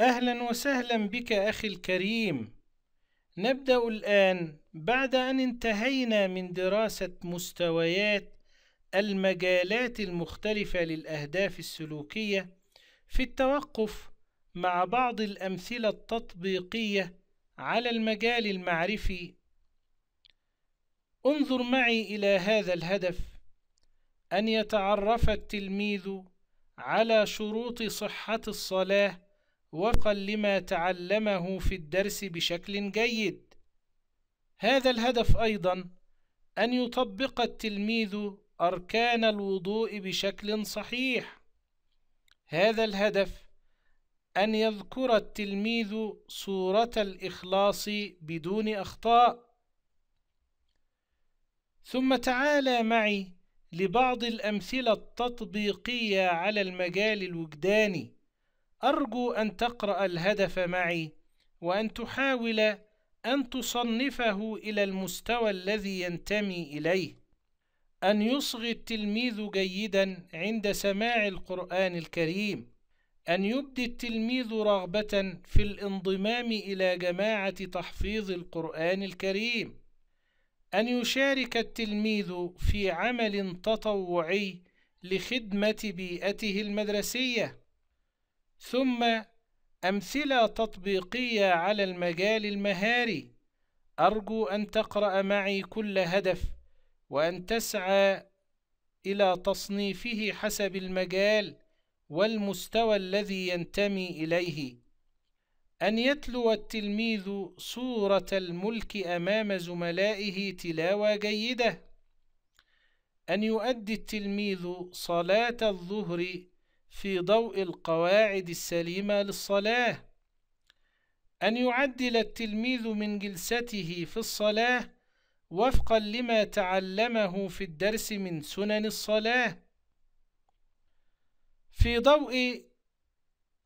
أهلا وسهلا بك أخي الكريم نبدأ الآن بعد أن انتهينا من دراسة مستويات المجالات المختلفة للأهداف السلوكية في التوقف مع بعض الأمثلة التطبيقية على المجال المعرفي انظر معي إلى هذا الهدف أن يتعرف التلميذ على شروط صحة الصلاة وفقا لما تعلمه في الدرس بشكل جيد هذا الهدف أيضا أن يطبق التلميذ أركان الوضوء بشكل صحيح هذا الهدف أن يذكر التلميذ صورة الإخلاص بدون أخطاء ثم تعالى معي لبعض الأمثلة التطبيقية على المجال الوجداني أرجو أن تقرأ الهدف معي وأن تحاول أن تصنفه إلى المستوى الذي ينتمي إليه أن يصغي التلميذ جيدا عند سماع القرآن الكريم أن يبدي التلميذ رغبة في الانضمام إلى جماعة تحفيظ القرآن الكريم أن يشارك التلميذ في عمل تطوعي لخدمة بيئته المدرسية ثم أمثلة تطبيقية على المجال المهاري أرجو أن تقرأ معي كل هدف وأن تسعى إلى تصنيفه حسب المجال والمستوى الذي ينتمي إليه أن يتلو التلميذ صورة الملك أمام زملائه تلاوة جيدة أن يؤدي التلميذ صلاة الظهر في ضوء القواعد السليمة للصلاة أن يعدل التلميذ من جلسته في الصلاة وفقا لما تعلمه في الدرس من سنن الصلاة في ضوء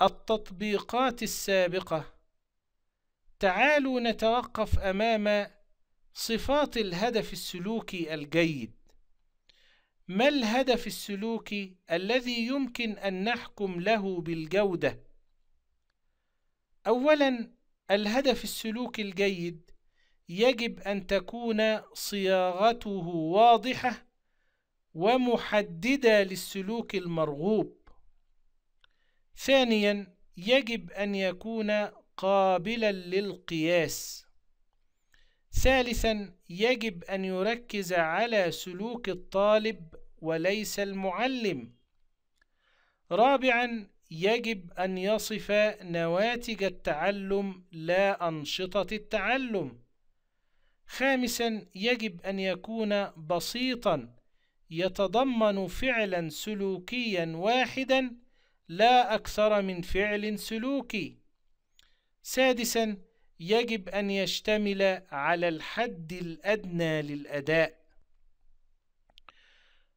التطبيقات السابقة تعالوا نتوقف أمام صفات الهدف السلوكي الجيد ما الهدف السلوكي الذي يمكن أن نحكم له بالجودة؟ أولاً الهدف السلوكي الجيد يجب أن تكون صياغته واضحة ومحددة للسلوك المرغوب. ثانياً يجب أن يكون قابلاً للقياس. ثالثاً يجب أن يركز على سلوك الطالب وليس المعلم رابعا يجب أن يصف نواتج التعلم لا أنشطة التعلم خامسا يجب أن يكون بسيطا يتضمن فعلا سلوكيا واحدا لا أكثر من فعل سلوكي سادسا يجب أن يشتمل على الحد الأدنى للأداء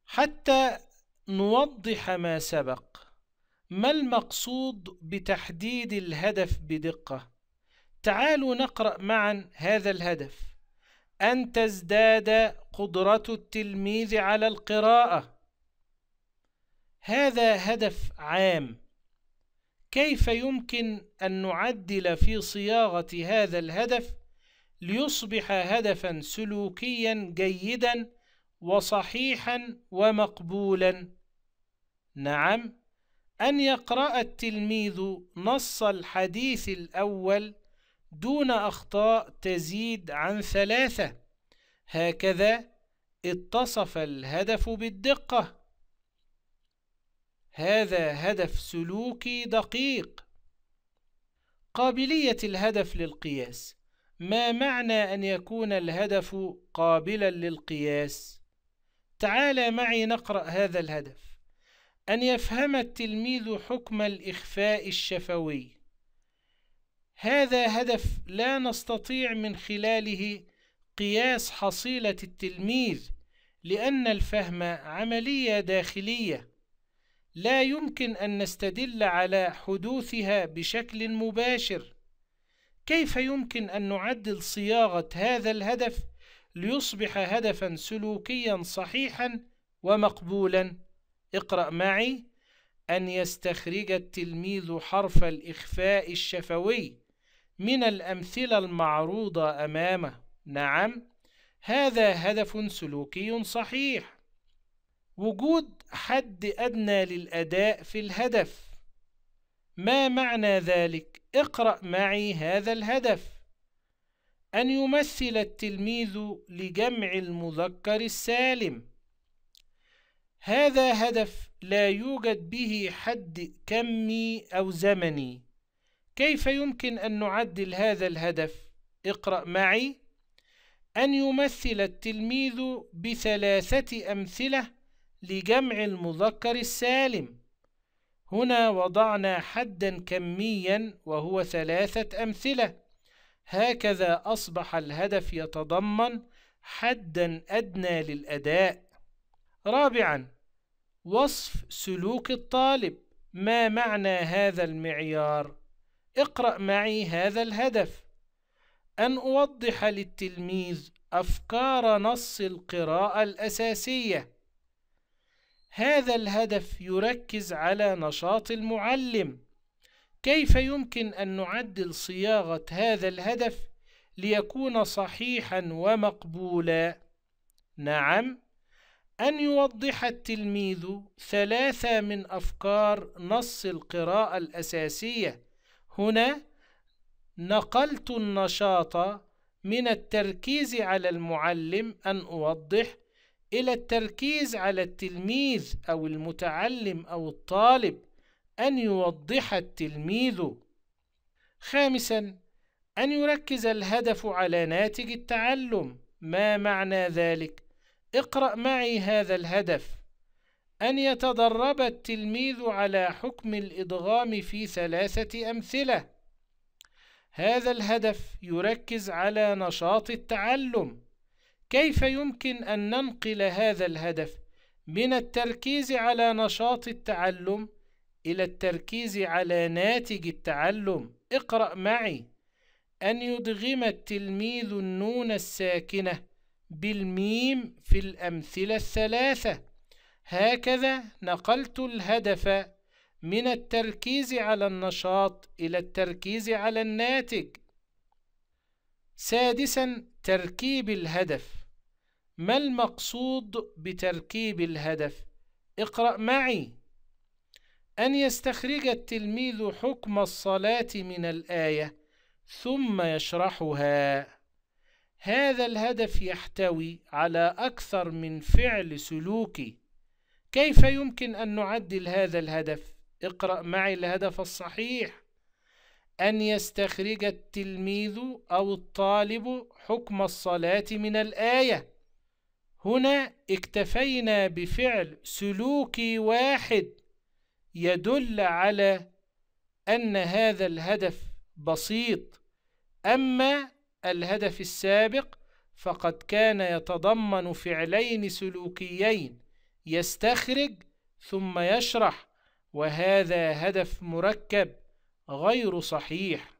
حتى نوضح ما سبق ما المقصود بتحديد الهدف بدقة تعالوا نقرأ معا هذا الهدف أن تزداد قدرة التلميذ على القراءة هذا هدف عام كيف يمكن أن نعدل في صياغة هذا الهدف ليصبح هدفا سلوكيا جيدا وصحيحا ومقبولا نعم أن يقرأ التلميذ نص الحديث الأول دون أخطاء تزيد عن ثلاثة هكذا اتصف الهدف بالدقة هذا هدف سلوكي دقيق قابلية الهدف للقياس ما معنى أن يكون الهدف قابلا للقياس؟ تعال معي نقرأ هذا الهدف أن يفهم التلميذ حكم الإخفاء الشفوي هذا هدف لا نستطيع من خلاله قياس حصيلة التلميذ لأن الفهم عملية داخلية لا يمكن أن نستدل على حدوثها بشكل مباشر كيف يمكن أن نعدل صياغة هذا الهدف ليصبح هدفا سلوكيا صحيحا ومقبولا اقرأ معي أن يستخرج التلميذ حرف الإخفاء الشفوي من الأمثلة المعروضة أمامه نعم هذا هدف سلوكي صحيح وجود حد أدنى للأداء في الهدف ما معنى ذلك؟ اقرأ معي هذا الهدف أن يمثل التلميذ لجمع المذكر السالم هذا هدف لا يوجد به حد كمي أو زمني كيف يمكن أن نعدل هذا الهدف؟ اقرأ معي أن يمثل التلميذ بثلاثة أمثلة لجمع المذكر السالم هنا وضعنا حدا كميا وهو ثلاثة أمثلة هكذا أصبح الهدف يتضمن حدا أدنى للأداء رابعا وصف سلوك الطالب ما معنى هذا المعيار؟ اقرأ معي هذا الهدف أن أوضح للتلميذ أفكار نص القراءة الأساسية هذا الهدف يركز على نشاط المعلم كيف يمكن أن نعدل صياغة هذا الهدف ليكون صحيحا ومقبولا؟ نعم أن يوضح التلميذ ثلاثة من أفكار نص القراءة الأساسية هنا نقلت النشاط من التركيز على المعلم أن أوضح إلى التركيز على التلميذ أو المتعلم أو الطالب أن يوضح التلميذ خامسا أن يركز الهدف على ناتج التعلم ما معنى ذلك؟ اقرأ معي هذا الهدف أن يتدرب التلميذ على حكم الإدغام في ثلاثة أمثلة هذا الهدف يركز على نشاط التعلم كيف يمكن أن ننقل هذا الهدف من التركيز على نشاط التعلم إلى التركيز على ناتج التعلم اقرأ معي أن يدغم التلميذ النون الساكنة بالميم في الأمثلة الثلاثة هكذا نقلت الهدف من التركيز على النشاط إلى التركيز على الناتج سادسا تركيب الهدف ما المقصود بتركيب الهدف؟ اقرأ معي أن يستخرج التلميذ حكم الصلاة من الآية ثم يشرحها هذا الهدف يحتوي على أكثر من فعل سلوكي كيف يمكن أن نعدل هذا الهدف؟ اقرأ معي الهدف الصحيح أن يستخرج التلميذ أو الطالب حكم الصلاة من الآية هنا اكتفينا بفعل سلوكي واحد يدل على أن هذا الهدف بسيط أما الهدف السابق فقد كان يتضمن فعلين سلوكيين يستخرج ثم يشرح وهذا هدف مركب غير صحيح